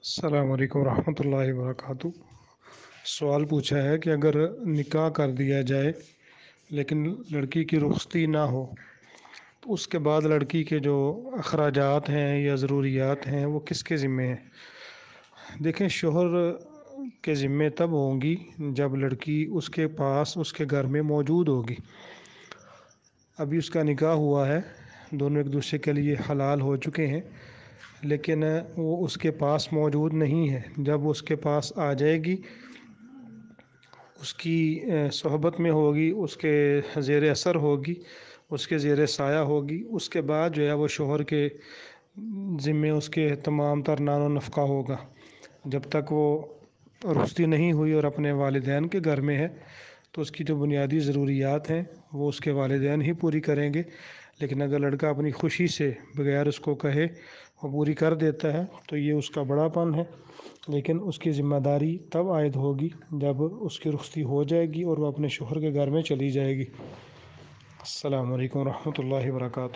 अल्लाम वरह वर्क सवाल पूछा है कि अगर निकाह कर दिया जाए लेकिन लड़की की रुखती ना हो तो उसके बाद लड़की के जो अखराज हैं या ज़रूरियात हैं वो किसके ज़िम्मे हैं देखें शोहर के ज़िम्मे तब होंगी जब लड़की उसके पास उसके घर में मौजूद होगी अभी उसका निकाह हुआ है दोनों एक दूसरे के लिए हलाल हो चुके हैं लेकिन वो उसके पास मौजूद नहीं है जब उसके पास आ जाएगी उसकी सहबत में होगी उसके ज़ेर असर होगी उसके ज़ेर साया होगी उसके बाद जो है वो शोहर के ज़िम्मे उसके तमाम तर नान नफ़ा होगा जब तक वो रुस्ती नहीं हुई और अपने वालदेन के घर में है तो उसकी जो बुनियादी ज़रूरियात हैं वो उसके वालदेन ही पूरी करेंगे लेकिन अगर लड़का अपनी खुशी से बगैर उसको कहे वो पूरी कर देता है तो ये उसका बड़ापन है लेकिन उसकी ज़िम्मेदारी तब आयद होगी जब उसकी रुख्ती हो जाएगी और वह अपने शोहर के घर में चली जाएगी अल्लाम वरहमल वर्का